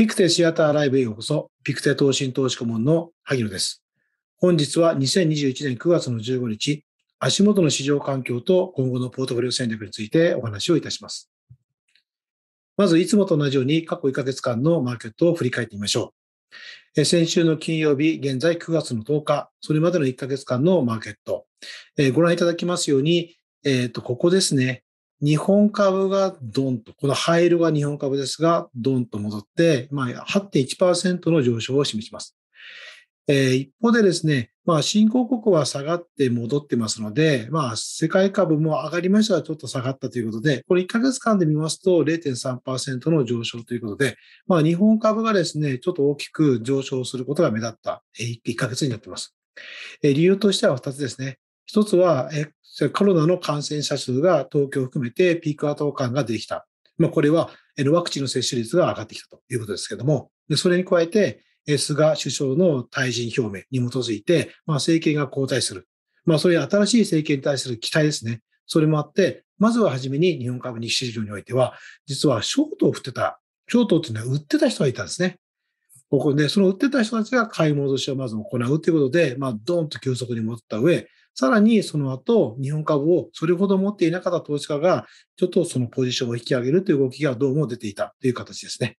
ピクテシアターライブへようこそ、ピクテ投信投資顧問の萩野です。本日は2021年9月の15日、足元の市場環境と今後のポートフォリオ戦略についてお話をいたします。まず、いつもと同じように過去1ヶ月間のマーケットを振り返ってみましょう。先週の金曜日、現在9月の10日、それまでの1ヶ月間のマーケット。ご覧いただきますように、えっ、ー、と、ここですね。日本株がドンと、この灰色が日本株ですが、ドンと戻って、まあ、8.1%の上昇を示します。えー、一方でですね、まあ、新興国は下がって戻ってますので、まあ、世界株も上がりましたが、ちょっと下がったということで、これ1ヶ月間で見ますと0.3%の上昇ということで、まあ、日本株がですね、ちょっと大きく上昇することが目立った1ヶ月になっています。理由としては2つですね。一つは、コロナの感染者数が東京を含めてピークアウト感ができた。まあ、これはワクチンの接種率が上がってきたということですけれども、でそれに加えて、菅首相の退陣表明に基づいて、まあ、政権が交代する。まあ、そういう新しい政権に対する期待ですね。それもあって、まずは初めに日本株日市場においては、実はショートを振ってた、ショートっていうのは売ってた人がいたんですね。ここで、その売ってた人たちが買い戻しをまず行うということで、まあ、ドーンと急速に戻った上、さらにその後、日本株をそれほど持っていなかった投資家が、ちょっとそのポジションを引き上げるという動きがどうも出ていたという形ですね。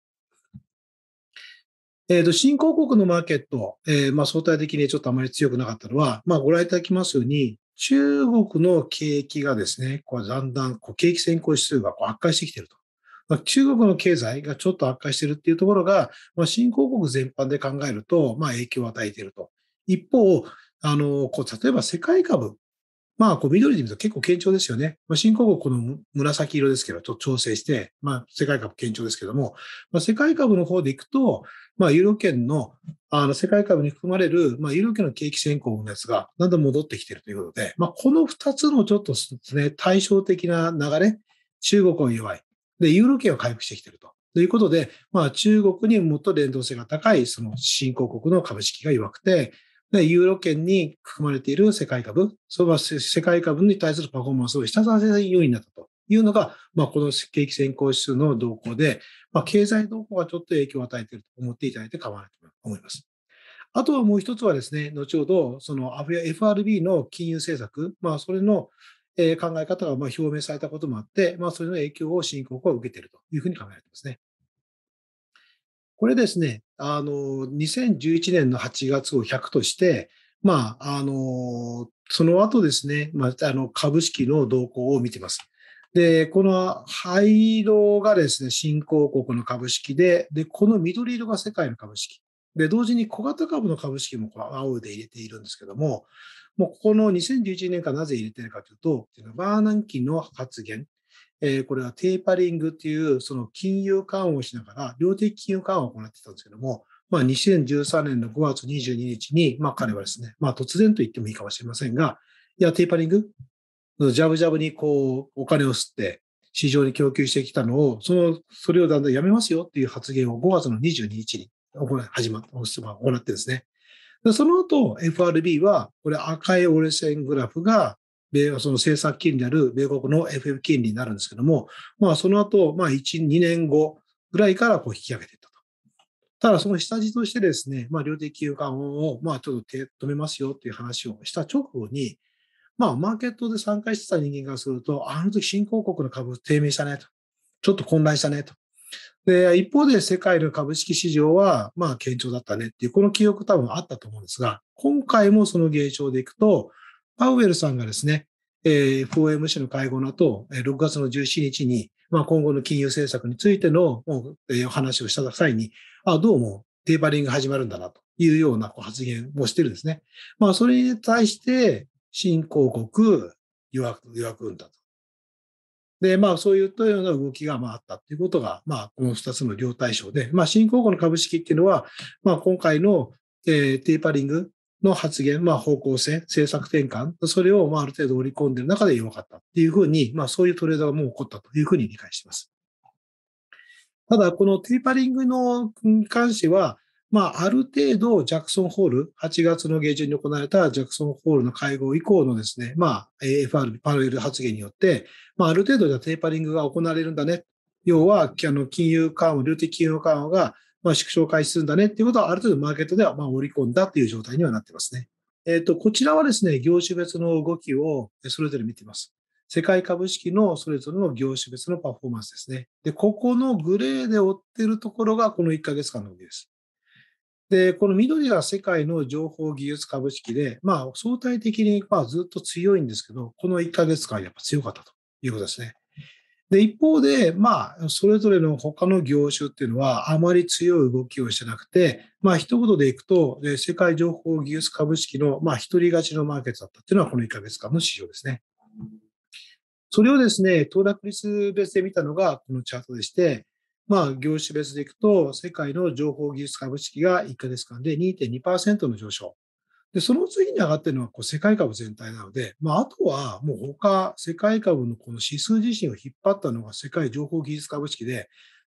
えっ、ー、と、新興国のマーケット、えー、まあ相対的にちょっとあまり強くなかったのは、まあご覧いただきますように、中国の景気がですね、こうだんだんこう景気先行指数がこう悪化してきていると。まあ、中国の経済がちょっと悪化しているっていうところが、まあ、新興国全般で考えると、まあ、影響を与えていると。一方、あの、こう、例えば世界株。まあ、こう、緑で見ると結構堅調ですよね。まあ、新興国、この紫色ですけど、と調整して、まあ、世界株堅調ですけども、まあ、世界株の方でいくと、まあ、ユーロ圏の、あの、世界株に含まれる、まあ、ユーロ圏の景気先行のやつが、だんだん戻ってきているということで、まあ、この二つのちょっとですね、対照的な流れ、中国は弱い。で、ユーロ圏は回復してきていると。ということで、まあ、中国にもっと連動性が高い、その新興国の株式が弱くて、で、ユーロ圏に含まれている世界株、それは世界株に対するパフォーマンスを下支えるようになったというのが、まあ、この景気先行指数の動向で、まあ、経済動向がちょっと影響を与えていると思っていただいて構わないと思います。あとはもう一つはですね、後ほど、その FRB の金融政策、まあ、それの考え方が表明されたこともあって、まあ、それの影響を新興国は受けているというふうに考えられてますね。これですね、あの、2011年の8月を100として、まあ、あの、その後ですね、まあ、あの、株式の動向を見てます。で、この灰色がですね、新興国の株式で、で、この緑色が世界の株式。で、同時に小型株の株式も青で入れているんですけども、もうここの2011年からなぜ入れてるかというと、バーナンキの発言、えー、これはテーパリングっていうその金融緩和をしながら量的金融緩和を行ってたんですけども、まあ、2013年の5月22日に、まあ、彼はですね、まあ、突然と言ってもいいかもしれませんが、いや、テーパリング、ジャブジャブにこうお金を吸って市場に供給してきたのを、そのそれをだんだんやめますよっていう発言を5月の22日に行始ま行ってですね。その後、FRB は、これ赤い折れ線グラフが、米はその政策金利である米国の FF 金利になるんですけども、まあ、その後、まあ、1、2年後ぐらいからこう引き上げていったと。ただ、その下地としてですね、まあ、量的緩和を、まあ、ちょっと手止めますよっていう話をした直後に、まあ、マーケットで参加してた人間からすると、あの時新興国の株低迷したねと。ちょっと混乱したねと。で、一方で世界の株式市場は、まあ、堅調だったねっていう、この記憶多分あったと思うんですが、今回もその現象でいくと、パウエルさんがですね、えー、FOMC の会合の後、6月の17日に、まあ、今後の金融政策についての、えー、話をした際に、あどうもテーパリング始まるんだなというような発言をしてるんですね。まあ、それに対して、新興国、予く、予くんだと。で、まあ、そういったような動きが、まあ、あったということが、まあ、この二つの両対象で、まあ、新興国の株式っていうのは、まあ、今回の、えー、テーパリングの発言、まあ、方向性、政策転換、それをまあある程度織り込んでいる中で弱かったっていうふうに、まあ、そういうトレードがもう起こったというふうに理解しています。ただ、このテーパリングの関しては、まあ、ある程度、ジャクソンホール、8月の下旬に行われたジャクソンホールの会合以降のですね、まあ、f r パラレル発言によって、まあ、ある程度、じゃテーパリングが行われるんだね。要は、あの、金融緩和、量的金融緩和が、まあ、縮小開始するんだねっていうことは、ある程度マーケットではまあ織り込んだという状態にはなってますね。えっ、ー、と、こちらはですね、業種別の動きをそれぞれ見ています。世界株式のそれぞれの業種別のパフォーマンスですね。で、ここのグレーで追ってるところがこの1ヶ月間の動きです。で、この緑が世界の情報技術株式で、まあ相対的にまずっと強いんですけど、この1ヶ月間やっぱ強かったということですね。で、一方で、まあ、それぞれの他の業種っていうのは、あまり強い動きをしてなくて、まあ、一言でいくと、世界情報技術株式の、まあ、一人勝ちのマーケットだったっていうのは、この1ヶ月間の市場ですね。それをですね、騰落率別で見たのが、このチャートでして、まあ、業種別でいくと、世界の情報技術株式が1ヶ月間で2.2%の上昇。で、その次に上がってるのはこう世界株全体なので、まあ、あとはもう他、世界株のこの指数自身を引っ張ったのが世界情報技術株式で、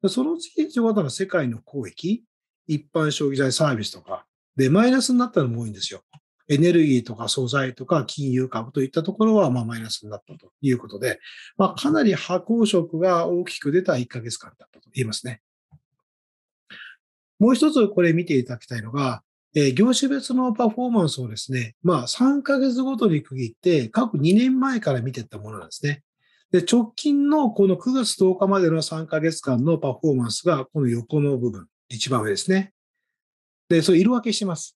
その次に上がったのは世界の公益、一般消費財サービスとか、で、マイナスになったのも多いんですよ。エネルギーとか素材とか金融株といったところはまマイナスになったということで、まあ、かなり波行色が大きく出た1ヶ月間だったと言えますね。もう一つこれ見ていただきたいのが、え業種別のパフォーマンスをですね、まあ3ヶ月ごとに区切って各2年前から見ていったものなんですね。で、直近のこの9月10日までの3ヶ月間のパフォーマンスがこの横の部分、一番上ですね。で、それ色分けしてます。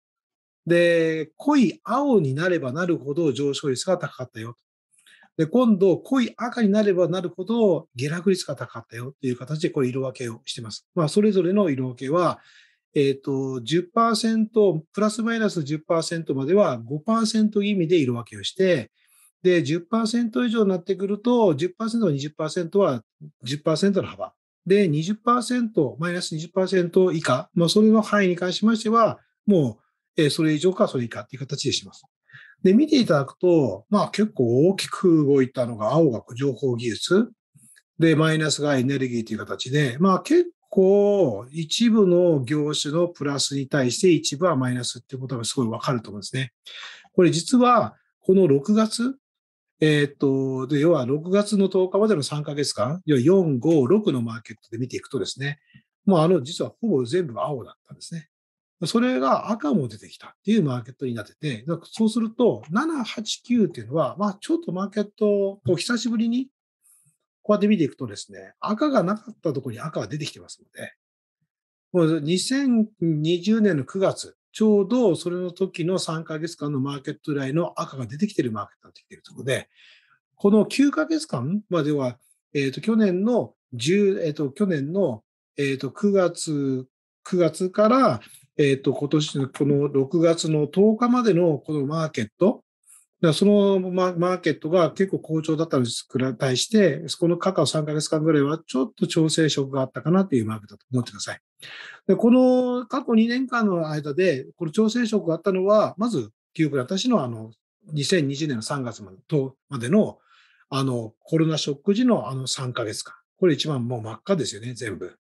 で、濃い青になればなるほど上昇率が高かったよ。で、今度、濃い赤になればなるほど下落率が高かったよっていう形で、これ色分けをしてます。まあ、それぞれの色分けは、えっ、ー、と、10%、プラスマイナス10%までは5%意味で色分けをして、で、10%以上になってくると、10%は20%は10%の幅。で、20%、マイナス20%以下、まあ、それの範囲に関しましては、もう、えー、それ以上かそれ以下っていう形でします。で、見ていただくと、まあ結構大きく動いたのが、青が情報技術、で、マイナスがエネルギーという形で、まあ結う、一部の業種のプラスに対して一部はマイナスっていうことがすごいわかると思うんですね。これ実はこの6月、えー、っと、で、要は6月の10日までの3ヶ月間、要は4、5、6のマーケットで見ていくとですね、もうあの、実はほぼ全部青だったんですね。それが赤も出てきたっていうマーケットになってて、そうすると、7、8、9っていうのは、まあ、ちょっとマーケット、を久しぶりにこうやって見ていくとですね、赤がなかったところに赤が出てきてますので、もう2020年の9月、ちょうどそれの時の3ヶ月間のマーケット来の赤が出てきてるマーケットになってきているところで、この9ヶ月間までは、えっ、と、去年の10、えっ、と、去年の、えと、9月、9月から、えっ、と、今年のこの6月の10日までのこのマーケット、そのマーケットが結構好調だったのに対して、そこのカカオ3ヶ月間ぐらいはちょっと調整色があったかなというマーケットだと思ってください。でこの過去2年間の間で、この調整色があったのは、まず、記憶ー私のあの、2020年の3月までとまでの、あの、コロナショック時のあの3ヶ月間。これ一番もう真っ赤ですよね、全部。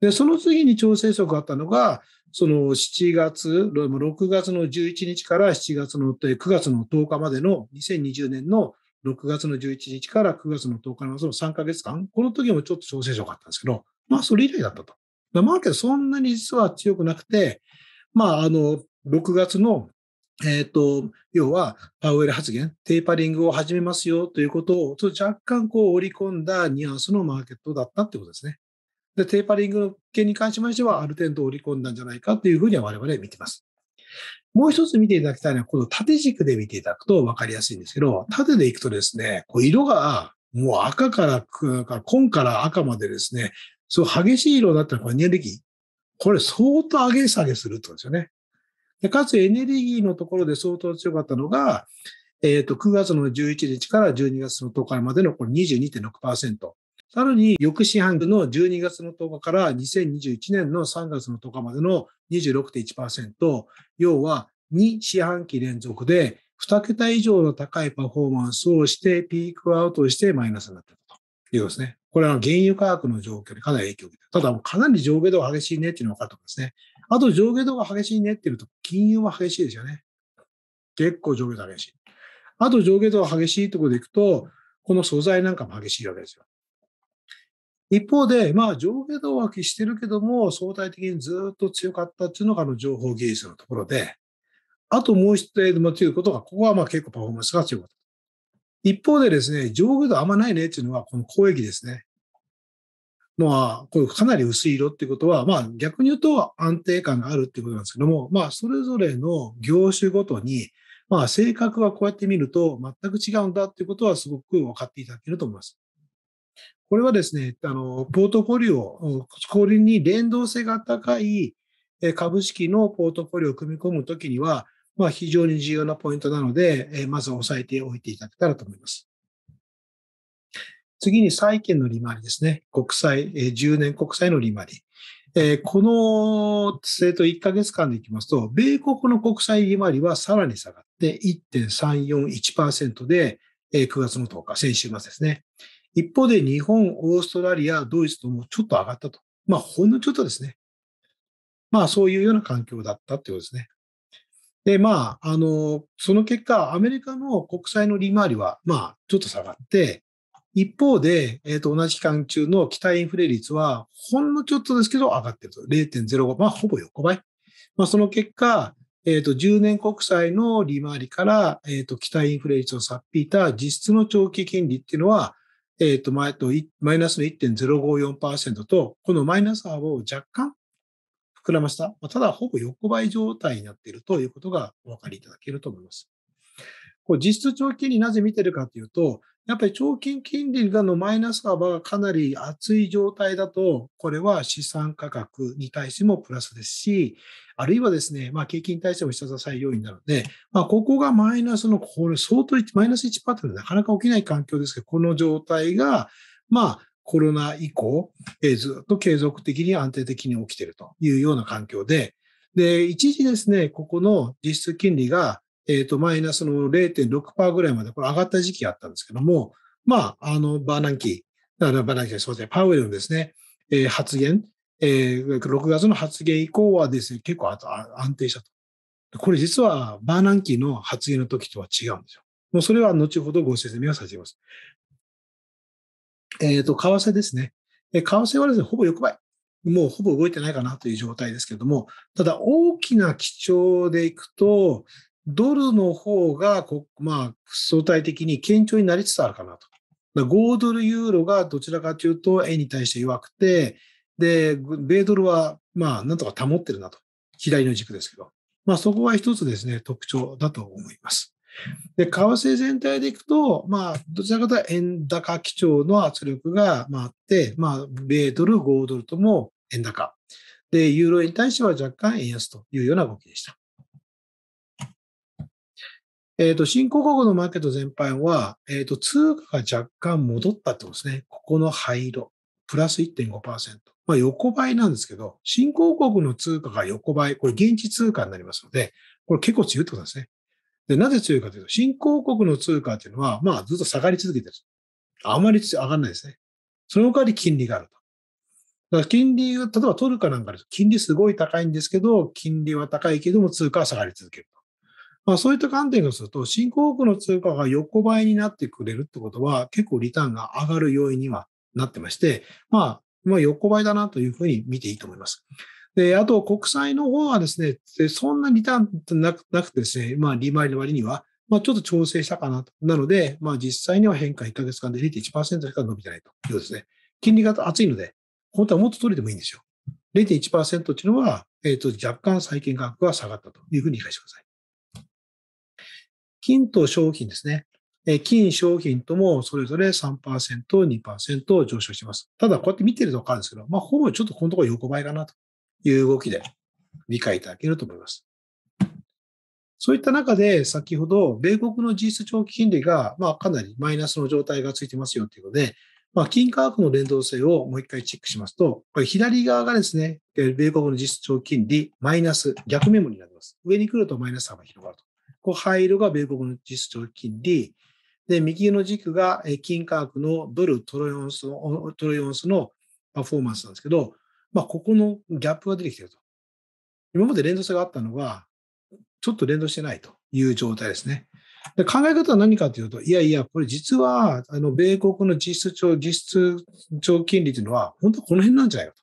で、その次に調整色があったのが、その7月、6月の11日から7月の9月の10日までの2020年の6月の11日から9月の10日のその3ヶ月間、この時もちょっと調整しがあったんですけど、まあそれ以来だったと。マーケットそんなに実は強くなくて、まああの、6月のえっ、ー、と、要は、パウエル発言、テーパリングを始めますよということを、と若干こう織り込んだニュアンスのマーケットだったってことですね。で、テーパリングの件に関しましては、ある程度織り込んだんじゃないかというふうには我々は見てます。もう一つ見ていただきたいのは、この縦軸で見ていただくと分かりやすいんですけど、縦でいくとですね、こう色がもう赤から、紺から赤までですね、そう激しい色だったらこれギー。これ相当上げ下げするってことですよね。でかつエネルギーのところで相当強かったのが、えっ、ー、と、9月の11日から12月の10日までのこれ22.6%。さらに、翌四半期の12月の10日から2021年の3月の10日までの26.1%、要は2四半期連続で2桁以上の高いパフォーマンスをして、ピークアウトしてマイナスになっているということですね。これは原油価格の状況にかなり影響を受けてただ、かなり上下動が激しいねっていうのが分かると思いますね。あと、上下動が激しいねっていうと、金融は激しいですよね。結構上下動激しい。あと、上下動激しいところでいくと、この素材なんかも激しいわけですよ。一方で、まあ、上下動は期してるけども、相対的にずっと強かったっていうのが、あの、情報技術のところで、あともう一点もということが、ここはまあ結構パフォーマンスが強かった。一方でですね、上下動あんまないねっていうのは、この交易ですね。まあ、これかなり薄い色っていうことは、まあ逆に言うと安定感があるっていうことなんですけども、まあそれぞれの業種ごとに、まあ性格はこうやって見ると全く違うんだっていうことはすごく分かっていただけると思います。これはですね、あの、ポートフォリオ、これに連動性が高い株式のポートフォリオを組み込むときには、まあ、非常に重要なポイントなので、まず押さえておいていただけたらと思います。次に債券の利回りですね。国債、10年国債の利回り。この生徒1ヶ月間でいきますと、米国の国債利回りはさらに下がって1.341%で、9月の10日、先週末ですね。一方で日本、オーストラリア、ドイツともちょっと上がったと。まあ、ほんのちょっとですね。まあ、そういうような環境だったということですね。で、まあ、あの、その結果、アメリカの国債の利回りは、まあ、ちょっと下がって、一方で、えっ、ー、と、同じ期間中の期待インフレ率は、ほんのちょっとですけど上がってると。0.05、まあ、ほぼ横ばい。まあ、その結果、えっ、ー、と、10年国債の利回りから、えっ、ー、と、期待インフレ率を差っ引いた実質の長期金利っていうのは、えっ、ー、と、マイナスの1.054%と、このマイナス幅を若干膨らました。ただ、ほぼ横ばい状態になっているということがお分かりいただけると思います。こう実質長期になぜ見てるかというと、やっぱり長期金利がのマイナス幅がかなり厚い状態だと、これは資産価格に対してもプラスですし、あるいはですね、まあ、景気に対しても下支え要因なので、まあ、ここがマイナスの、これ相当、マイナス1%ってなかなか起きない環境ですけど、この状態が、まあ、コロナ以降、ずっと継続的に安定的に起きているというような環境で、で、一時ですね、ここの実質金利がえっ、ー、と、マイナスの0.6%ぐらいまでこれ上がった時期があったんですけども、まあ、あの、バーナンキー、バーナンキー、そうですね、パウエルのですね、えー、発言、えー、6月の発言以降はですね、結構安定したと。これ実はバーナンキーの発言の時とは違うんですよ。もうそれは後ほどご説明をさせます。えっ、ー、と、為替ですね。為替はですね、ほぼ横ばい。もうほぼ動いてないかなという状態ですけれども、ただ大きな基調でいくと、ドルの方が、まあ、相対的に堅調になりつつあるかなと。5ドル、ユーロがどちらかというと、円に対して弱くて、で、米ドルは、まあ、なんとか保ってるなと。左の軸ですけど。まあ、そこは一つですね、特徴だと思います。で、為替全体でいくと、まあ、どちらかというと円高基調の圧力が、まあ、あって、まあ、米ドル、5ドルとも円高。で、ユーロに対しては若干円安というような動きでした。えっ、ー、と、新興国のマーケット全般は、えっ、ー、と、通貨が若干戻ったってことですね。ここの灰色。プラス1.5%。まあ、横ばいなんですけど、新興国の通貨が横ばい。これ現地通貨になりますので、これ結構強いってことですね。で、なぜ強いかというと、新興国の通貨っていうのは、まあ、ずっと下がり続けてる。あまり上がらないですね。その代わり金利があると。だから金利、例えばトルカなんかです。金利すごい高いんですけど、金利は高いけども通貨は下がり続ける。まあ、そういった観点からすると、新興国の通貨が横ばいになってくれるってことは、結構リターンが上がる要因にはなってまして、まあ、まあ、横ばいだなというふうに見ていいと思います。で、あと国債の方はですね、そんなリターンなくてですね、まあ、利回りの割には、まあ、ちょっと調整したかなと。なので、まあ、実際には変化1ヶ月間で0.1%しか伸びてないということですね。金利が厚いので、本当はもっと取れてもいいんですよ。0.1%っていうのは、えっ、ー、と、若干債券価格が下がったというふうに理解してください。金と商品ですね。金商品ともそれぞれ3%、2%上昇しています。ただ、こうやって見てると分かるんですけど、まあ、ほぼちょっとこのところ横ばいかなという動きで理解いただけると思います。そういった中で、先ほど、米国の実質長期金利が、まあ、かなりマイナスの状態がついてますよというので、まあ、金価格の連動性をもう一回チェックしますと、これ左側がですね、米国の実質長期金利マイナス逆メモになります。上に来るとマイナス幅が広がると。ここ灰色が米国の実質金利。で、右の軸が金価格のドルトロヨンスのトロインスのパフォーマンスなんですけど、まあ、ここのギャップが出てきてると。今まで連動性があったのが、ちょっと連動してないという状態ですね。で考え方は何かというと、いやいや、これ実は、あの、米国の実質長、実質長金利というのは、本当はこの辺なんじゃないかと。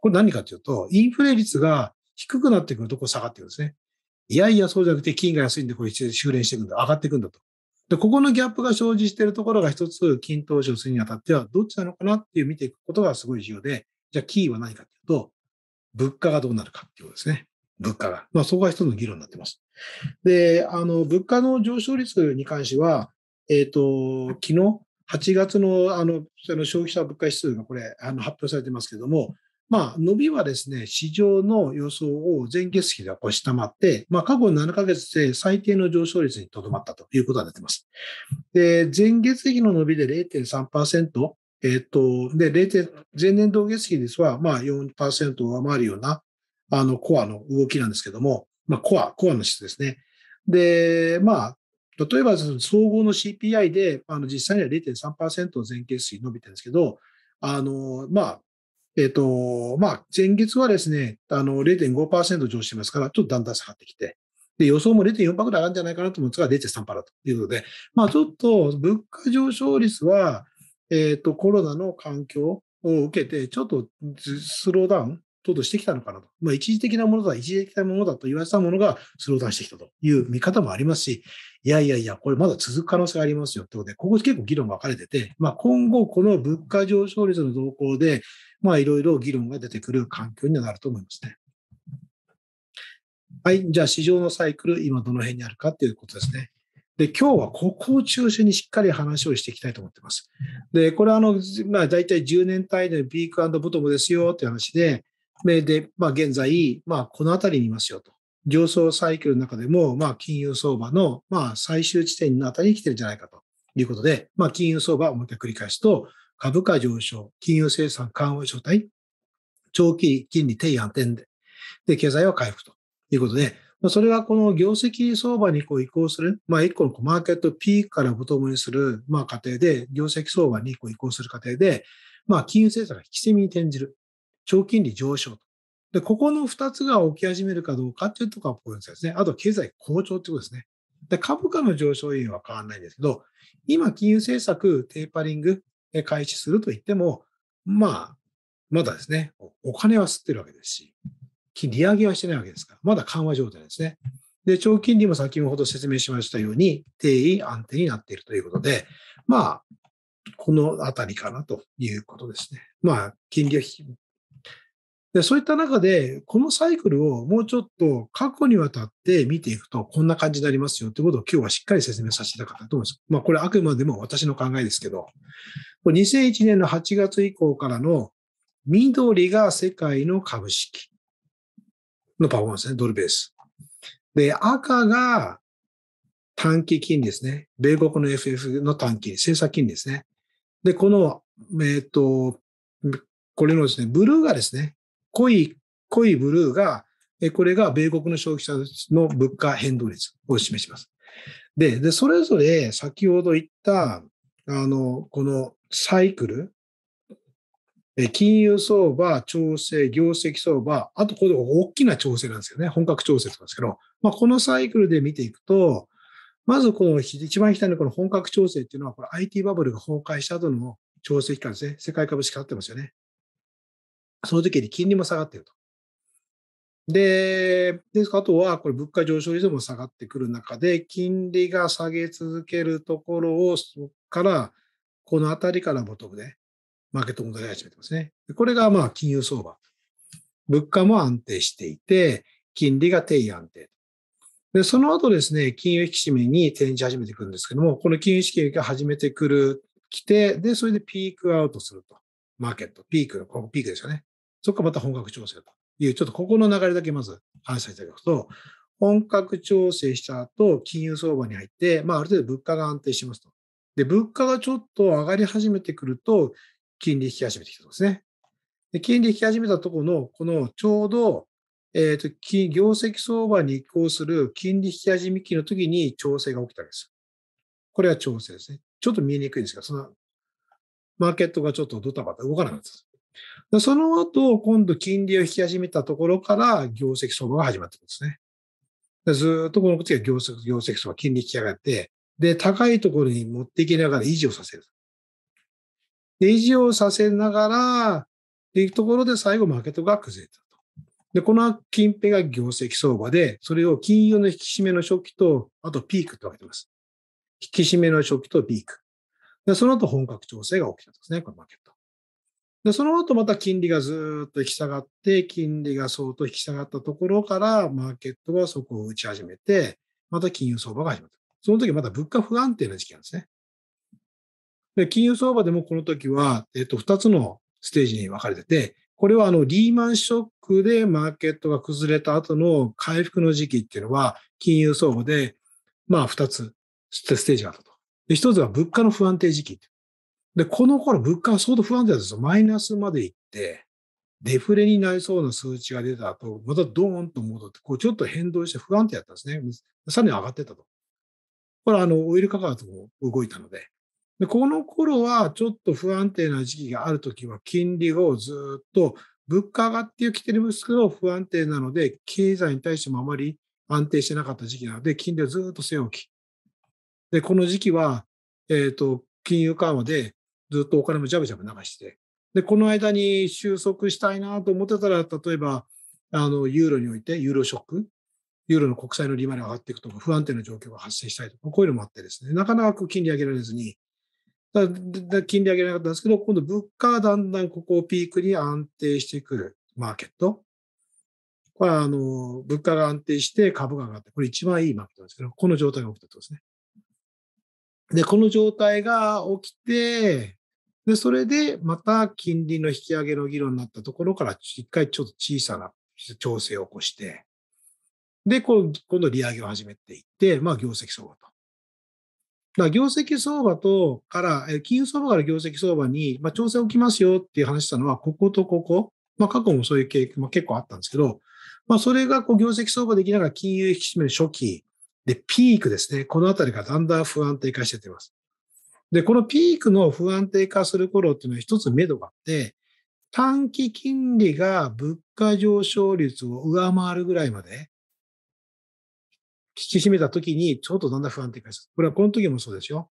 これ何かというと、インフレ率が低くなってくると、こう下がってくるんですね。いやいや、そうじゃなくて、金が安いんで、これ、修練していくんだ、上がっていくんだと。で、ここのギャップが生じしているところが一つ、金投資をするにあたっては、どっちなのかなっていう見ていくことがすごい重要で、じゃあ、キーは何かっていうと、物価がどうなるかっていうことですね。物価が。まあ、そこが一つの議論になってます。で、あの、物価の上昇率に関しては、えっ、ー、と、昨日、8月のあの消費者物価指数がこれ、あの発表されてますけども、まあ、伸びはですね、市場の予想を前月比では下回って、まあ、過去7ヶ月で最低の上昇率にとどまったということになっています。で、前月比の伸びで0.3%、えっ、ー、と、で、0. 前年同月比ですは、まあ4%を上回るような、あの、コアの動きなんですけども、まあ、コア、コアの質ですね。で、まあ、例えば、総合の CPI で、あの、実際には0.3%前月比伸びてるんですけど、あの、まあ、えっ、ー、と、まあ、前月はですね、あの、0.5%上昇してますから、ちょっとだんだん下がってきて、で、予想も0.4%ぐらい上がるんじゃないかなと思うんですが、0.3%だということで、まあ、ちょっと物価上昇率は、えっ、ー、と、コロナの環境を受けて、ちょっとスローダウンとうとしてきたのかなと。まあ、一時的なものだ、一時的なものだと言われたものがスローダウンしてきたという見方もありますし、いやいやいや、これまだ続く可能性がありますよってことで、ここ結構議論が分かれてて、まあ、今後この物価上昇率の動向で、まあ、いろいろ議論が出てくる環境にはなると思いますね。はい。じゃあ、市場のサイクル、今どの辺にあるかっていうことですね。で、今日はここを中心にしっかり話をしていきたいと思ってます。で、これはあの、まあ、大体10年単位でピークボトムですよって話で、で、まあ、現在、まあ、この辺りにいますよと。上層サイクルの中でも、まあ、金融相場の、まあ、最終地点のあたりに来てるんじゃないかということで、まあ、金融相場をもう一回繰り返すと、株価上昇、金融生産緩和状態、長期金利低安定で、で、経済は回復ということで、まあ、それがこの業績相場にこう移行する、まあ、一個のマーケットピークからボトムにする、まあ、過程で、業績相場にこう移行する過程で、まあ、金融政策が引き締めに転じる。長金利上昇で、ここの2つが起き始めるかどうかっていうところがポイントですね。あと、経済好調ってことですね。で、株価の上昇因は変わらないんですけど、今、金融政策、テーパリング開始するといっても、まあ、まだですね、お金は吸ってるわけですし、利上げはしてないわけですから、まだ緩和状態ですね。で、長金利も先ほど説明しましたように、定位安定になっているということで、まあ、このあたりかなということですね。まあ、金利をで、そういった中で、このサイクルをもうちょっと過去にわたって見ていくと、こんな感じになりますよってことを今日はしっかり説明させていただかっと思います。まあ、これあくまでも私の考えですけど、2001年の8月以降からの緑が世界の株式のパフォーマンスね、ドルベース。で、赤が短期金利ですね。米国の FF の短期、政策金利ですね。で、この、えっ、ー、と、これのですね、ブルーがですね、濃い、濃いブルーが、これが米国の消費者の物価変動率を示します。で、でそれぞれ先ほど言った、あの、このサイクル、金融相場、調整、業績相場、あとこれ大きな調整なんですよね。本格調整なんですけど、まあ、このサイクルで見ていくと、まずこの一番左のこの本格調整っていうのは、これ IT バブルが崩壊した後の調整期間ですね。世界株式買ってますよね。その時に金利も下がっていると。で、ですか、あとは、これ、物価上昇率も下がってくる中で、金利が下げ続けるところを、そこから、この辺りからボトムで、マーケット戻り始めてますね。これが、まあ、金融相場。物価も安定していて、金利が低位安定。で、その後ですね、金融引き締めに転じ始めてくるんですけども、この金融引き締めが始めてくる、来て、で、それでピークアウトすると。マーケット、ピークの、このピークですよね。そこからまた本格調整という、ちょっとここの流れだけまず話せていただくと、本格調整した後、金融相場に入って、まあ、ある程度物価が安定しますと。で、物価がちょっと上がり始めてくると、金利引き始めてきたんですね。で、金利引き始めたところの、このちょうど、えっ、ー、と、業績相場に移行する金利引き始め期の時に調整が起きたわけです。これは調整ですね。ちょっと見えにくいんですが、その、マーケットがちょっとドタバタ動かなかったです。でその後、今度金利を引き始めたところから業績相場が始まってるんですね。でずっとこの時は業績、業績相場、金利引き上がって、で、高いところに持っていきながら維持をさせる。で、維持をさせながら、っていうところで最後マーケットが崩れたと。で、この近辺が業績相場で、それを金融の引き締めの初期と、あとピークと分けてます。引き締めの初期とピーク。で、その後本格調整が起きたんですね、このマーケット。で、その後また金利がずっと引き下がって、金利が相当引き下がったところから、マーケットがそこを打ち始めて、また金融相場が始まった。その時また物価不安定な時期なんですね。で、金融相場でもこの時は、えっと、2つのステージに分かれてて、これはあのリーマンショックでマーケットが崩れた後の回復の時期っていうのは、金融相場で、まあ2つステージがあったと。で、1つは物価の不安定時期ってで、この頃物価は相当不安定ですよ。マイナスまで行って、デフレになりそうな数値が出た後、またドーンと戻って、こうちょっと変動して不安定だったんですね。さらに上がってたと。これあの、オイル価格も動いたので。で、この頃はちょっと不安定な時期があるときは、金利をずっと物価上がってきてるんですけど、不安定なので、経済に対してもあまり安定してなかった時期なので、金利をずっと背え置き。で、この時期は、えっ、ー、と、金融緩和でずっとお金もジャブジャブ流して、で、この間に収束したいなと思ってたら、例えば、あの、ユーロにおいて、ユーロショック、ユーロの国債の利回りが上がっていくとか、不安定な状況が発生したりとか、こういうのもあってですね、なかなか金利上げられずに、だ金利上げられなかったんですけど、今度物価がだんだんここをピークに安定してくるマーケット。これはあの、物価が安定して株が上がって、これ一番いいマーケットなんですけど、この状態が起きたとですね。で、この状態が起きて、で、それでまた金利の引き上げの議論になったところから一回ちょっと小さな調整を起こして、で、今度利上げを始めていって、まあ業績相場と。だ業績相場とから、金融相場から業績相場に、まあ、調整を起きますよっていう話したのは、こことここ、まあ、過去もそういう経験、も結構あったんですけど、まあ、それがこう業績相場できながら金融引き締める初期でピークですね、このあたりがだんだん不安定化していってます。で、このピークの不安定化する頃っていうのは一つ目処があって、短期金利が物価上昇率を上回るぐらいまで引き締めたときに、ちょっとだんだん不安定化する。これはこの時もそうですよ。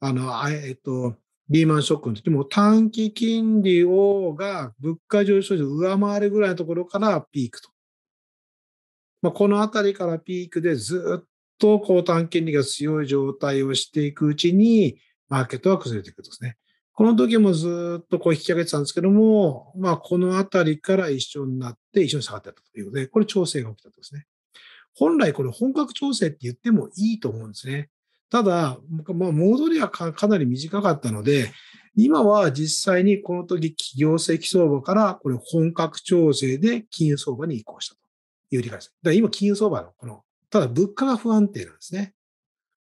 あの、えっと、リーマンショックの時も短期金利をが物価上昇率を上回るぐらいのところからピークと。まあ、このあたりからピークでずっとこう短期金利が強い状態をしていくうちに、マーケットは崩れていくとですね。この時もずっとこう引き上げてたんですけども、まあ、このあたりから一緒になって一緒に下がってたということで、これ調整が起きたとですね。本来これ本格調整って言ってもいいと思うんですね。ただ、まあ、戻りはかなり短かったので、今は実際にこの時企業績相場からこれ本格調整で金融相場に移行したという理解です。だから今金融相場のこの、ただ物価が不安定なんですね。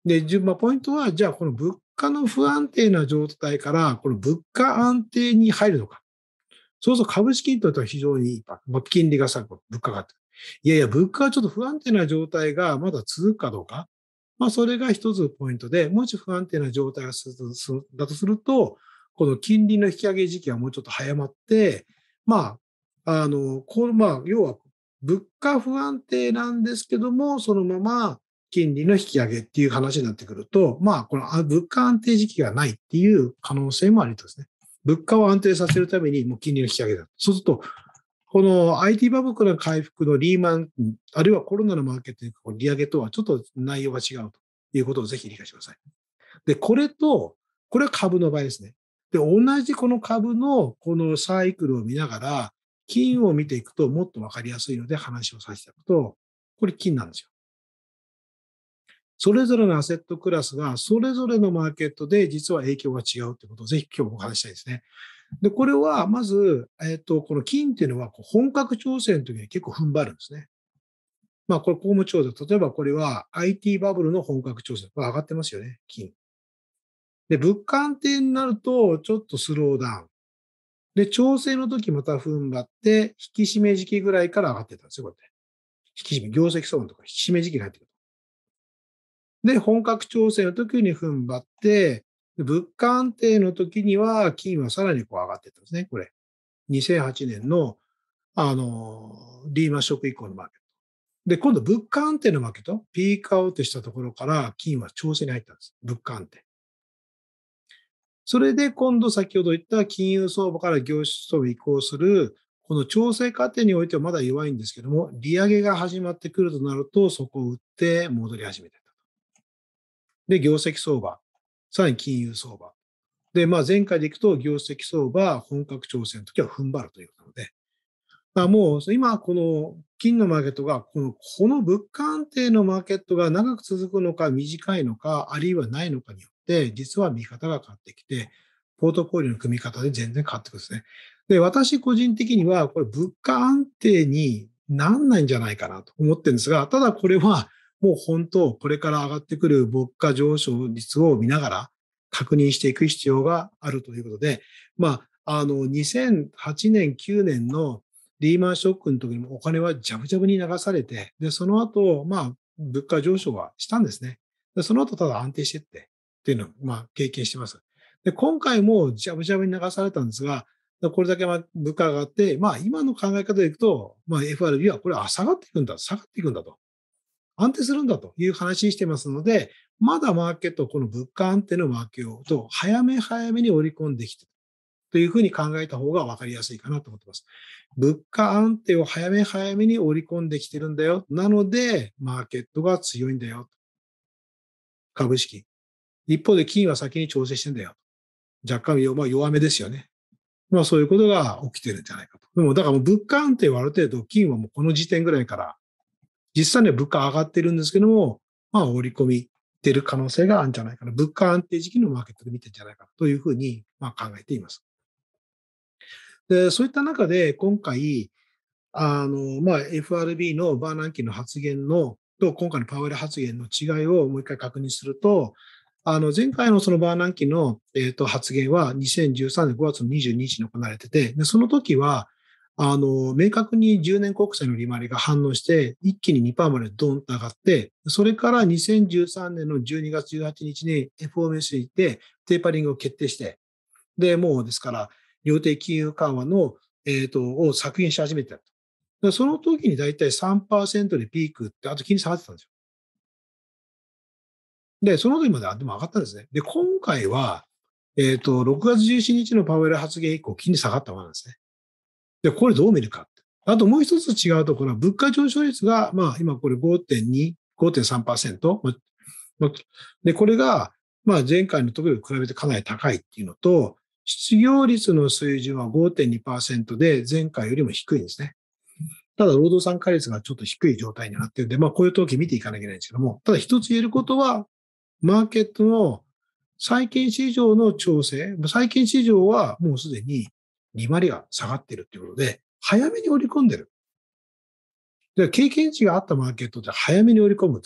で、順番ポイントは、じゃあこの物価の不安定な状態から、この物価安定に入るのか。そうすると株式にとっては非常にいい。まあ、金利が下がる、物価が上がっていやいや、物価はちょっと不安定な状態がまだ続くかどうか。まあ、それが一つポイントで、もし不安定な状態がだとすると、この金利の引き上げ時期はもうちょっと早まって、まあ、あの、この、まあ、要は、物価不安定なんですけども、そのまま、金利の引き上げっていう話になってくると、まあ、この物価安定時期がないっていう可能性もありとですね。物価を安定させるためにもう金利の引き上げだ。そうすると、この IT バブルの回復のリーマン、あるいはコロナのマーケットの利上げとはちょっと内容が違うということをぜひ理解してください。で、これと、これは株の場合ですね。で、同じこの株のこのサイクルを見ながら、金を見ていくともっとわかりやすいので話をさせていくと、これ金なんですよ。それぞれのアセットクラスが、それぞれのマーケットで実は影響が違うってことをぜひ今日お話したいですね。で、これはまず、えっ、と、この金っていうのは本格調整の時に結構踏ん張るんですね。まあ、これ、公務調査。例えばこれは IT バブルの本格調整。これ上がってますよね、金。で、物価安定になると、ちょっとスローダウン。で、調整の時また踏ん張って、引き締め時期ぐらいから上がってたんですよ、こうやって。引き締め、業績相場とか引き締め時期が入ってくる。で、本格調整の時に踏ん張って、物価安定の時には金はさらにこう上がってたんですね、これ。2008年の、あの、リーマンショック以降のマーケット。で、今度物価安定のマーケット、ピークアウトしたところから金は調整に入ったんです。物価安定。それで今度先ほど言った金融相場から業種相場移行する、この調整過程においてはまだ弱いんですけども、利上げが始まってくるとなると、そこを売って戻り始めた。で、業績相場、さらに金融相場。で、まあ、前回でいくと、業績相場、本格調整の時は踏ん張るということなので、まあ、もう今、この金のマーケットがこの、この物価安定のマーケットが長く続くのか、短いのか、あるいはないのかによって、実は見方が変わってきて、ポートフォリオの組み方で全然変わってくるんですね。で、私個人的には、これ物価安定になんないんじゃないかなと思ってるんですが、ただこれはもう本当、これから上がってくる物価上昇率を見ながら確認していく必要があるということで、まあ、あの、2008年、9年のリーマンショックの時にもお金はジャブジャブに流されて、で、その後、まあ、物価上昇はしたんですね。で、その後ただ安定してって、っていうのを、まあ、経験してます。で、今回もジャブジャブに流されたんですが、これだけ物価が上がって、まあ、今の考え方でいくと、まあ、FRB はこれは下がっていくんだ、下がっていくんだと。安定するんだという話にしてますので、まだマーケット、この物価安定のマーケットを早め早めに織り込んできてというふうに考えた方が分かりやすいかなと思ってます。物価安定を早め早めに織り込んできてるんだよ。なので、マーケットが強いんだよ。株式。一方で金は先に調整してんだよ。若干弱,、まあ、弱めですよね。まあそういうことが起きてるんじゃないかと。でもだから物価安定はある程度金はもうこの時点ぐらいから実際には物価上がってるんですけども、まあ、織り込みてる可能性があるんじゃないかな。物価安定時期のマーケットで見てるんじゃないかなというふうに、まあ、考えています。で、そういった中で、今回、あの、まあ、FRB のバーナンキの発言の、と今回のパウエル発言の違いをもう一回確認すると、あの、前回のそのバーナンキの、えー、と発言は2013年5月の22日に行われてて、でその時は、あの、明確に10年国債の利回りが反応して、一気に2%までドンと上がって、それから2013年の12月18日に FOMC て、テーパリングを決定して、で、もうですから、量的金融緩和の、えっ、ー、と、を削減し始めてたと。その時に大体3%でピークって、あと金利下がってたんですよ。で、その時まで、でも上がったんですね。で、今回は、えっ、ー、と、6月17日のパウエル発言以降、金利下がったままなんですね。で、これどう見るか。あともう一つ違うところは、物価上昇率が、まあ、今これ5.2、5.3%。で、これが、まあ、前回の時と比べてかなり高いっていうのと、失業率の水準は5.2%で、前回よりも低いんですね。ただ、労働参加率がちょっと低い状態になってるんで、まあ、こういう統計見ていかなきゃいけないんですけども、ただ一つ言えることは、マーケットの債券市場の調整、債券市場はもうすでに二割が下がってるっていうことで、早めに織り込んでる。で経験値があったマーケットで早めに織り込む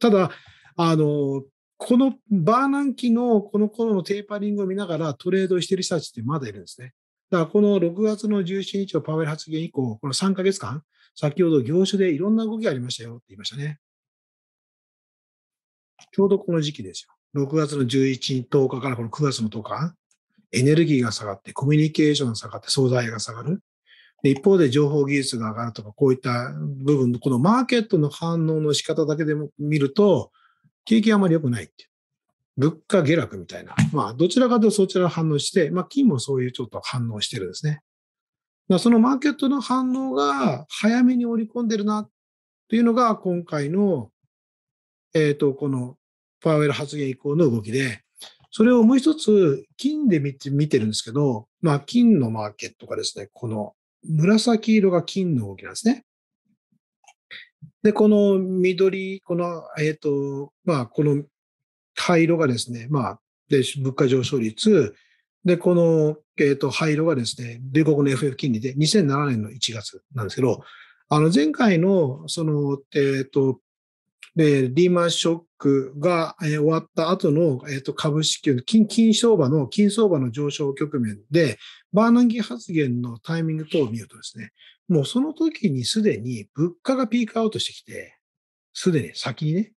ただ、あの、このバーナンキのこの頃のテーパリングを見ながらトレードしてる人たちってまだいるんですね。だからこの6月の17日のパウエル発言以降、この3ヶ月間、先ほど業種でいろんな動きがありましたよって言いましたね。ちょうどこの時期ですよ。6月の11日、10日からこの9月の10日、エネルギーが下がって、コミュニケーションが下がって、総菜が下がる。一方で情報技術が上がるとか、こういった部分の、このマーケットの反応の仕方だけでも見ると、景気あまり良くないっていう。物価下落みたいな。まあ、どちらかというとそちら反応して、まあ、金もそういうちょっと反応してるんですね。そのマーケットの反応が早めに織り込んでるなというのが、今回の、えっ、ー、と、このパウエル発言以降の動きで、それをもう一つ、金で見て見てるんですけど、まあ、金のマーケットがですね、この紫色が金の動きなんですね。で、この緑、この、えっ、ー、と、まあ、この灰色がですね、まあ、で、物価上昇率、で、この、えっ、ー、と、灰色がですね、米国の FF 金利で2007年の1月なんですけど、あの、前回の、その、えっ、ー、と、で、リーマンショックが、え終わった後の、えーと、株式の金、金相場の、金相場の上昇局面で、バーナンキー発言のタイミング等を見るとですね、もうその時にすでに物価がピークアウトしてきて、すでに先にね。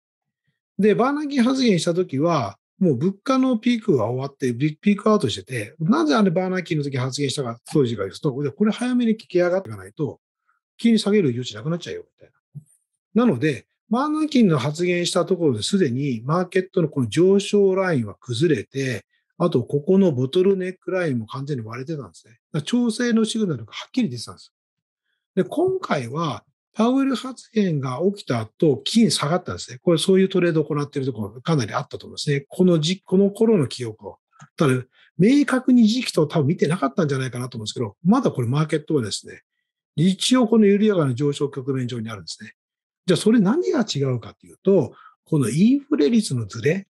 で、バーナンキー発言した時は、もう物価のピークが終わって、ピークアウトしてて、なぜあれバーナンキーの時発言したか、当時から言うと、これ早めに聞き上がっていかないと、金に下げる余地なくなっちゃうよ、みたいな。なので、マーヌキンの発言したところですでにマーケットのこの上昇ラインは崩れて、あとここのボトルネックラインも完全に割れてたんですね。調整のシグナルがはっきり出てたんです。で、今回はパウエル発言が起きた後、金下がったんですね。これそういうトレードを行っているところがかなりあったと思いますね。この時、この頃の記憶を。ただ、明確に時期と多分見てなかったんじゃないかなと思うんですけど、まだこれマーケットはですね、一応この緩やかな上昇局面上にあるんですね。じゃあそれ何が違うかというと、このインフレ率のずれ、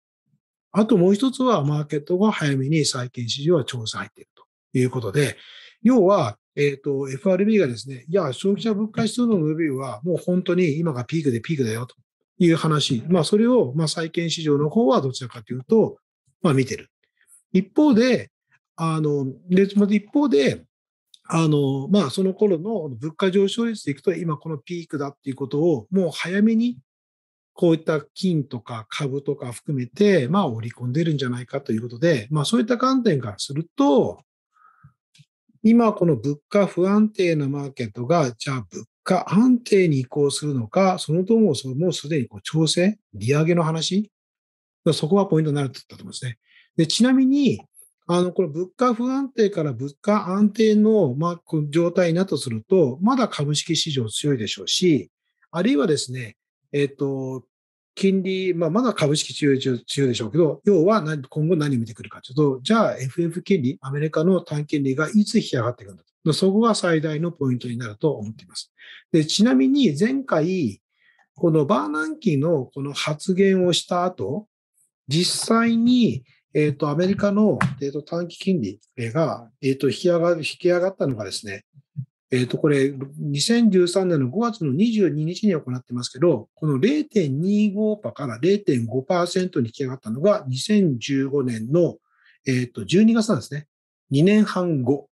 あともう一つはマーケットが早めに債券市場は調査入っているということで、要は、えっ、ー、と、FRB がですね、いや、消費者物価指数の伸びはもう本当に今がピークでピークだよという話。まあ、それを、まあ、債券市場の方はどちらかというと、まあ、見てる。一方で、あの、で、一方で、あの、まあ、その頃の物価上昇率でいくと、今このピークだっていうことを、もう早めに、こういった金とか株とか含めて、まあ、織り込んでるんじゃないかということで、まあ、そういった観点からすると、今この物価不安定なマーケットが、じゃあ物価安定に移行するのか、そのともそもうすでにこう調整、利上げの話、そこがポイントになるとったと思うんですね。でちなみに、あの、これ物価不安定から物価安定の、まあ、状態になったとすると、まだ株式市場強いでしょうし、あるいはですね、えっ、ー、と、金利、まあ、まだ株式強い強いでしょうけど、要は何今後何を見てくるかというと、じゃあ FF 金利、アメリカの短金利がいつ引き上がっていくんだと。そこが最大のポイントになると思っています。でちなみに前回、このバーナンキーのこの発言をした後、実際にえっ、ー、と、アメリカの、えーと、短期金利が、えっ、ー、と、引き上がる、引き上がったのがですね、えっ、ー、と、これ、2013年の5月の22日に行ってますけど、この0.25%から0.5%に引き上がったのが2015年の、えっ、と、12月なんですね。2年半後。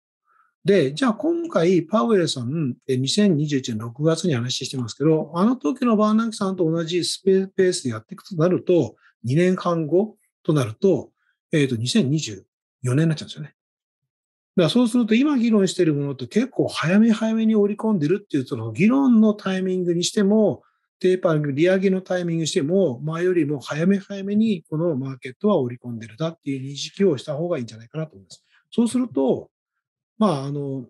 で、じゃあ今回、パウエルさん、2021年6月に話してますけど、あの時のバーナンキさんと同じスペースでやっていくとなると、2年半後となると、えっ、ー、と、2024年になっちゃうんですよね。だからそうすると今議論しているものって結構早め早めに織り込んでるっていうその議論のタイミングにしても、テーパーング、利上げのタイミングにしても、前よりも早め早めにこのマーケットは織り込んでるだっていう認識をした方がいいんじゃないかなと思います。そうすると、まあ、あの、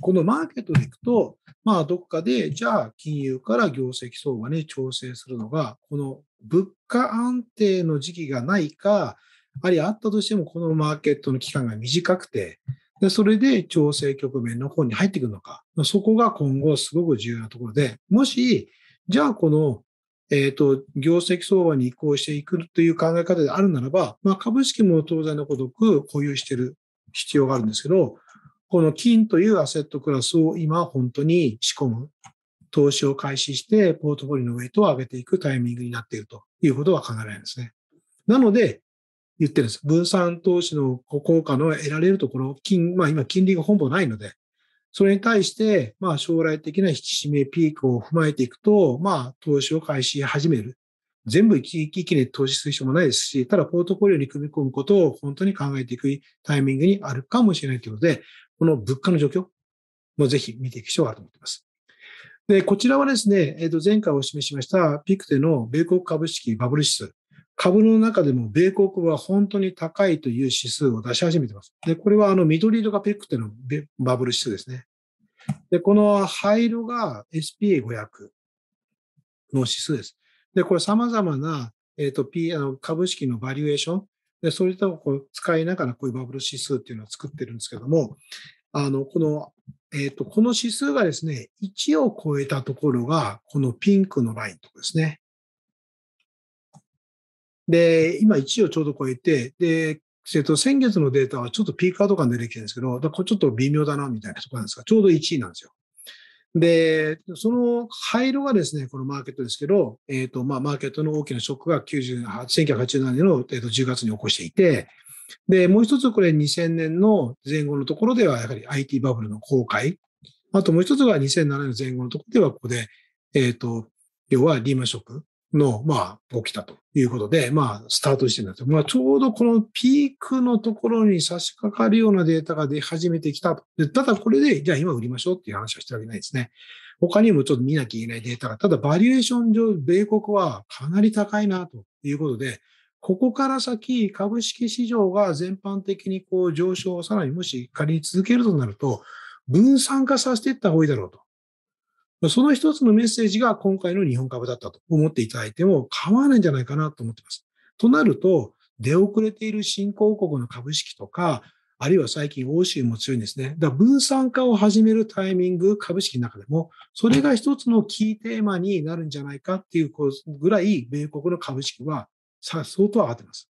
このマーケットで行くと、まあ、どっかで、じゃあ、金融から業績相場に調整するのが、この物価安定の時期がないか、ありあったとしても、このマーケットの期間が短くて、でそれで調整局面の方に入ってくるのか、そこが今後すごく重要なところで、もし、じゃあこの、えっ、ー、と、業績相場に移行していくという考え方であるならば、まあ、株式も当然のごとく保有している必要があるんですけど、この金というアセットクラスを今本当に仕込む。投資を開始して、ポートフォリオのウェイトを上げていくタイミングになっているということは考えられるんですね。なので、言ってるんです。分散投資の効果の得られるところ、金、まあ今金利がほぼないので、それに対して、まあ将来的な引き締めピークを踏まえていくと、まあ投資を開始始める。全部一気に投資する人もないですし、ただポートフォリオに組み込むことを本当に考えていくタイミングにあるかもしれないということで、この物価の状況もぜひ見ていく必要があると思っています。で、こちらはですね、えっ、ー、と、前回お示ししました、ピクテの米国株式バブル指数。株の中でも米国は本当に高いという指数を出し始めてます。で、これはあの緑色がピクテのバブル指数ですね。で、この灰色が SPA500 の指数です。で、これ様々な、えっ、ー、と、P、あの株式のバリュエーション、でそういったのをこう使いながら、こういうバブル指数っていうのを作ってるんですけども、あの、この、えっ、ー、と、この指数がですね、1を超えたところが、このピンクのラインとかですね。で、今1をちょうど超えて、で、えっと、先月のデータはちょっとピークアウト感出てきてるんですけど、だこれちょっと微妙だなみたいなところなんですが、ちょうど1位なんですよ。で、その廃炉がですね、このマーケットですけど、えっ、ー、と、まあ、マーケットの大きなショックが98 1987年の、えー、と10月に起こしていて、で、もう一つこれ2000年の前後のところでは、やはり IT バブルの崩壊。あともう一つが2007年の前後のところでは、ここで、えっ、ー、と、要はリーマンショック。の、まあ、起きたということで、まあ、スタート時点だと。まあ、ちょうどこのピークのところに差し掛かるようなデータが出始めてきたと。でただこれで、じゃあ今売りましょうっていう話はしてあげないですね。他にもちょっと見なきゃいけないデータが、ただバリエーション上、米国はかなり高いなということで、ここから先、株式市場が全般的にこう上昇をさらにもし仮に続けるとなると、分散化させていった方がいいだろうと。その一つのメッセージが今回の日本株だったと思っていただいても構わないんじゃないかなと思っています。となると、出遅れている新興国の株式とか、あるいは最近欧州も強いんですね。だから分散化を始めるタイミング、株式の中でも、それが一つのキーテーマになるんじゃないかっていうぐらい、米国の株式は相当上がってます。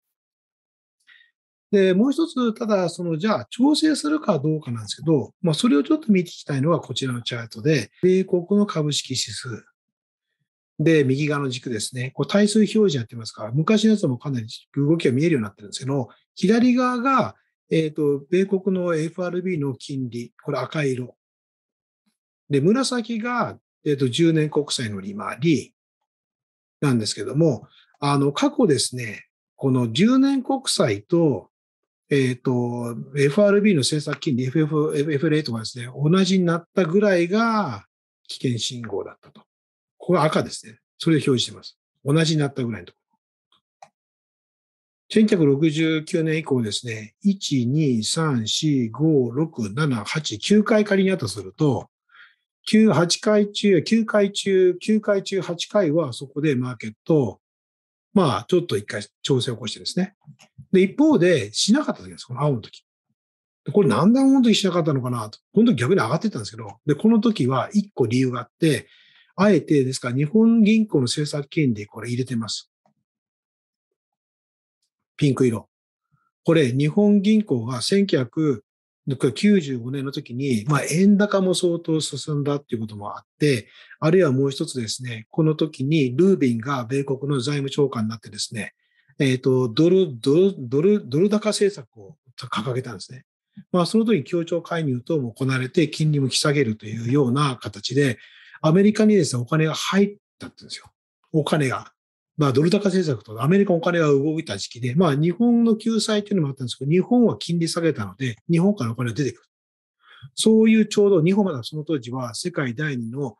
で、もう一つ、ただ、その、じゃあ、調整するかどうかなんですけど、まあ、それをちょっと見ていきたいのがこちらのチャートで、米国の株式指数。で、右側の軸ですね。こう、対数表示やってますから、昔のやつもかなり動きが見えるようになってるんですけど、左側が、えっ、ー、と、米国の FRB の金利。これ赤色。で、紫が、えっ、ー、と、10年国債の利回りなんですけども、あの、過去ですね、この10年国債とえっ、ー、と、FRB の政策金利、FF、FLA とかですね、同じになったぐらいが危険信号だったと。ここが赤ですね。それで表示してます。同じになったぐらいのところ。1969年以降ですね、1、2、3、4、5、6、7、8、9回仮にあったとすると、9、8回中、9回中、9回中8回はそこでマーケットまあ、ちょっと一回調整を起こしてですね。で、一方で、しなかった時です、この青の時。これなんで青の時しなかったのかなと。この時逆に上がってたんですけど、で、この時は一個理由があって、あえて、ですから、日本銀行の政策金利、これ入れてます。ピンク色。これ、日本銀行が1900、95年の時に、まあ、円高も相当進んだっていうこともあって、あるいはもう一つですね、この時にルービンが米国の財務長官になってですね、えっ、ー、と、ドル、ドル、ドル、ドル高政策を掲げたんですね。まあ、その時に協調介入等も行われて、金利も引き下げるというような形で、アメリカにですね、お金が入ったってうんですよ。お金が。まあ、ドル高政策とアメリカお金が動いた時期で、まあ、日本の救済というのもあったんですけど、日本は金利下げたので、日本からお金が出てくる。そういうちょうど、日本まだその当時は世界第二の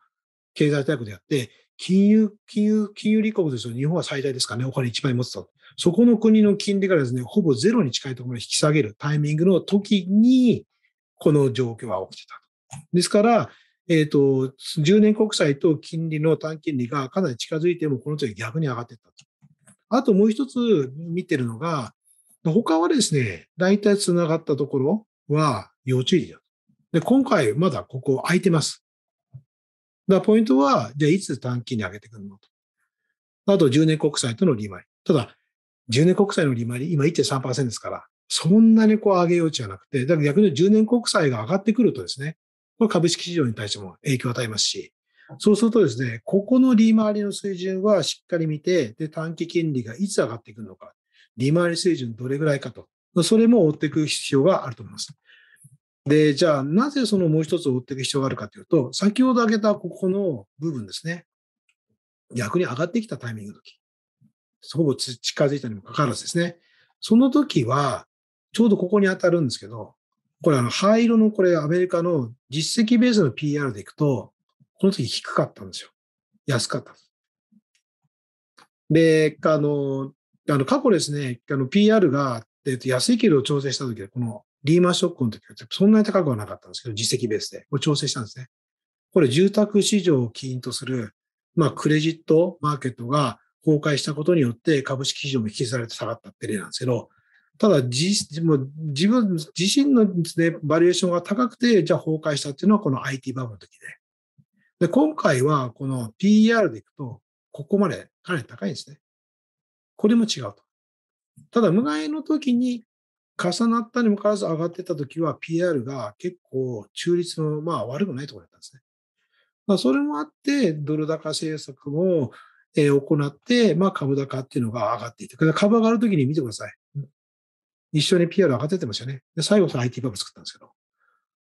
経済大国であって、金融、金融、金融立国ですよ。日本は最大ですかね。お金一番持ってた。そこの国の金利がですね、ほぼゼロに近いところまで引き下げるタイミングの時に、この状況は起きてた。ですから、えっ、ー、と、10年国債と金利の短金利がかなり近づいても、この時は逆に上がっていったと。あともう一つ見てるのが、他はですね、大体繋がったところは要注意だと。で、今回まだここ空いてます。だポイントは、じゃあいつ短期に上げてくるのと。あと10年国債との利回り。ただ、10年国債の利回り、今1.3%ですから、そんなにこう上げようじゃなくて、だから逆に10年国債が上がってくるとですね、これ株式市場に対しても影響を与えますし、そうするとですね、ここの利回りの水準はしっかり見て、で、短期金利がいつ上がっていくのか、利回り水準どれぐらいかと、それも追っていく必要があると思います。で、じゃあ、なぜそのもう一つ追っていく必要があるかというと、先ほど挙げたここの部分ですね。逆に上がってきたタイミングの時、ほぼ近づいたにもかかわらずですね。その時は、ちょうどここに当たるんですけど、これあの灰色のこれアメリカの実績ベースの PR でいくと、この時低かったんですよ。安かったで。で、あの、あの過去ですね、あの PR が、えっと、安い給料を調整した時は、このリーマンショックの時はそんなに高くはなかったんですけど、実績ベースで。これ調整したんですね。これ住宅市場を起因とする、まあクレジットマーケットが崩壊したことによって株式市場も引き下げて下がったって例なんですけど、ただ自、もう自分自身のです、ね、バリエーションが高くて、じゃあ崩壊したっていうのはこの IT バブルの時で。で、今回はこの PER でいくと、ここまでかなり高いんですね。これも違うと。ただ、無害の時に重なったにもかかわらず上がってた時は PR が結構中立の、まあ悪くないところだったんですね。まあ、それもあって、ドル高政策も、え行って、まあ株高っていうのが上がっていて、株上がるときに見てください。一緒に PR 上がっててますよね。で、最後そ IT パブ作ったんですけど。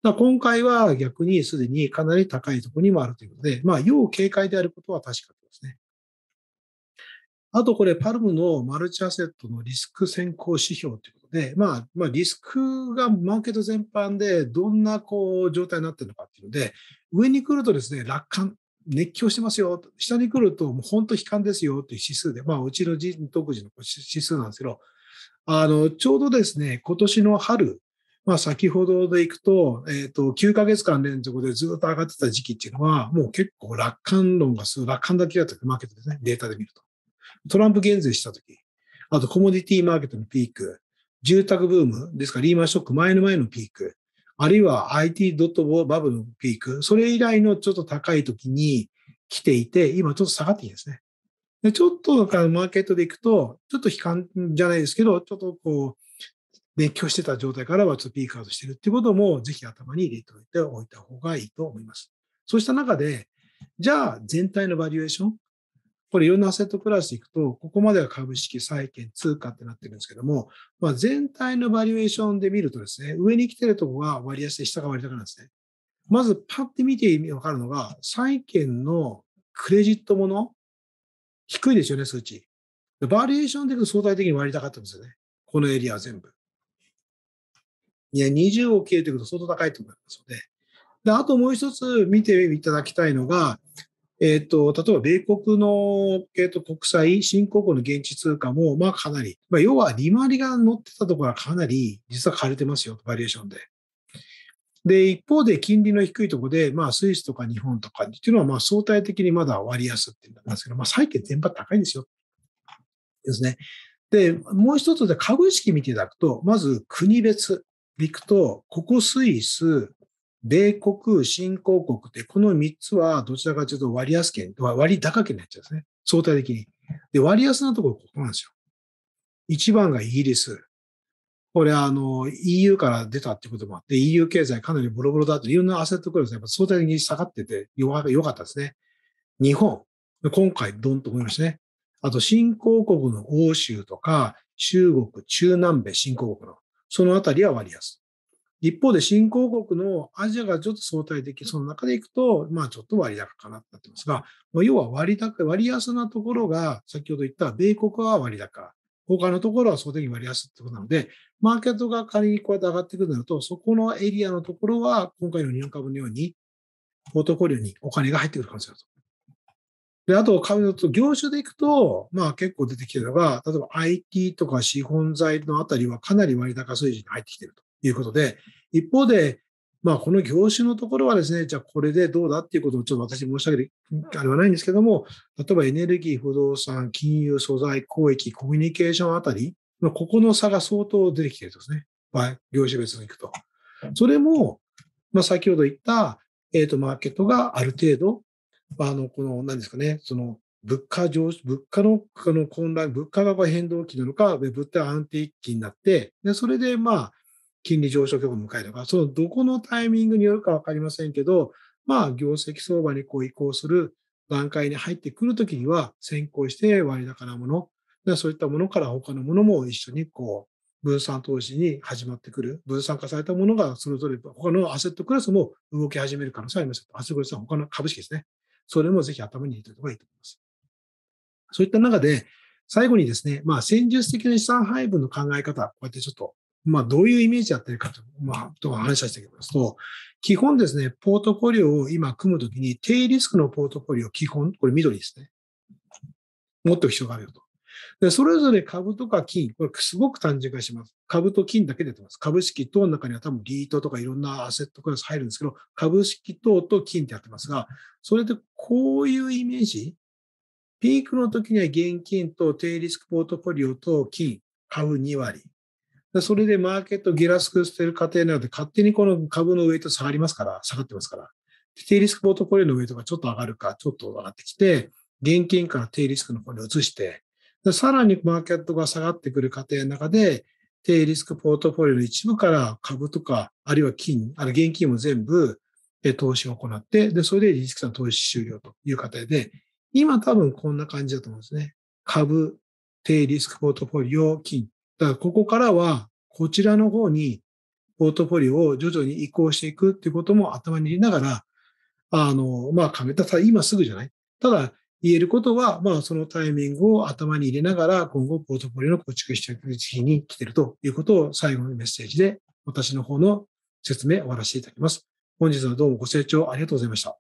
だ今回は逆にすでにかなり高いところにもあるということで、まあ、要警戒であることは確かですね。あとこれ、パルムのマルチアセットのリスク先行指標ということで、まあ、まあ、リスクがマーケット全般でどんなこう状態になってるのかっていうので、上に来るとですね、楽観、熱狂してますよ。下に来るともう本当悲観ですよという指数で、まあ、うちの独自の指数なんですけど、あの、ちょうどですね、今年の春、まあ、先ほどでいくと、えっ、ー、と、9ヶ月間連続でずっと上がってた時期っていうのは、もう結構楽観論がする、楽観だけだったマーケットですね、データで見ると。トランプ減税した時、あとコモディティマーケットのピーク、住宅ブームですからリーマンショック前の前のピーク、あるいは IT ドットバブルのピーク、それ以来のちょっと高い時に来ていて、今ちょっと下がってきてですね。で、ちょっとだからマーケットで行くと、ちょっと悲観じゃないですけど、ちょっとこう、熱狂してた状態からはちょっとピークアウトしてるっていうことも、ぜひ頭に入れておいておいた方がいいと思います。そうした中で、じゃあ全体のバリュエーション、これいろんなアセットクラスでいくと、ここまでは株式、債券、通貨ってなってるんですけども、まあ、全体のバリュエーションで見るとですね、上に来てるとこが割安で下が割高なんですね。まずパッて見てわかるのが、債券のクレジットもの、低いですよね、数値。バリエーションで相対的に割りたかったんですよね。このエリアは全部。いや、20を切れてくると相当高いと思いますので。で、あともう一つ見ていただきたいのが、えっ、ー、と、例えば米国の、えーと、と国債、新興国の現地通貨も、まあかなり、まあ要は利回りが乗ってたところはかなり、実は枯れてますよ、バリエーションで。で、一方で金利の低いところで、まあ、スイスとか日本とかっていうのは、まあ、相対的にまだ割安っていうんですけど、まあ、債券全般高いんですよ。ですね。で、もう一つで株式見ていただくと、まず国別でいくと、ここスイス、米国、新興国って、この3つはどちらかというと割安圏、割高圏になっちゃうんですね。相対的に。で、割安なところここなんですよ。1番がイギリス、これあの EU から出たってこともあって、EU 経済かなりボロボロだといろんなアセットクラスやっぱ相対的に下がってて弱かったですね。日本、今回ドンと思いましたね。あと新興国の欧州とか、中国、中南米、新興国の、そのあたりは割安。一方で新興国のアジアがちょっと相対的、その中でいくと、まあちょっと割高かなってなってますが、要は割高、割安なところが、先ほど言った米国は割高、他のところはそう的に割安ってことなので、マーケットが仮にこうやって上がってくるなると、そこのエリアのところは、今回の日本株のように、ポートフォリオにお金が入ってくる可能性があると。で、あと、株の業種でいくと、まあ結構出てきてるのが、例えば IT とか資本財のあたりはかなり割高水準に入ってきてるということで、一方で、まあ、この業種のところはですね、じゃあこれでどうだっていうことをちょっと私申し上げる、あれはないんですけども、例えばエネルギー、不動産、金融、素材、公益、コミュニケーションあたり、まあ、ここの差が相当出てきてるんですね。まあ、業種別に行くと。それも、まあ、先ほど言った、えっ、ー、と、マーケットがある程度、あの、この、何ですかね、その、物価上、物価のこの混乱、物価が変動期なのか、物体安定期になって、でそれでまあ、金利上昇局を迎えるとか、そのどこのタイミングによるか分かりませんけど、まあ、業績相場にこう移行する段階に入ってくるときには、先行して割高なもの、でそういったものから他のものも一緒にこう分散投資に始まってくる、分散化されたものがそれぞれ他のアセットクラスも動き始める可能性あります。アセットクラスは他の株式ですね。それもぜひ頭に入れておいた方がいいと思います。そういった中で、最後にですね、まあ、戦術的な資産配分の考え方、こうやってちょっとまあ、どういうイメージやってるかと、まあ、とは話していきますと、基本ですね、ポートフォリオを今組むときに、低リスクのポートフォリオ、基本、これ緑ですね。持っておく必要があるよと。で、それぞれ株とか金、これすごく単純化します。株と金だけ出てます。株式等の中には多分リートとかいろんなアセットクラス入るんですけど、株式等と金ってやってますが、それでこういうイメージ、ピークの時には現金と低リスクポートフォリオと金、買う2割。それでマーケット下クしてる過程なので、勝手にこの株のウェイト下がりますから、下がってますから。低リスクポートフォリオのウェイトがちょっと上がるか、ちょっと上がってきて、現金から低リスクの方に移して、さらにマーケットが下がってくる過程の中で、低リスクポートフォリオの一部から株とか、あるいは金、あの現金も全部投資を行って、で、それでリスクさん投資終了という過程で、今多分こんな感じだと思うんですね。株、低リスクポートフォリオ、金。だからここからは、こちらの方にポートフォリオを徐々に移行していくっていうことも頭に入れながら、あの、まあ、めた、今すぐじゃない。ただ、言えることは、まあ、そのタイミングを頭に入れながら、今後、ポートフォリオの構築していく時期に来ているということを最後のメッセージで、私の方の説明を終わらせていただきます。本日はどうもご清聴ありがとうございました。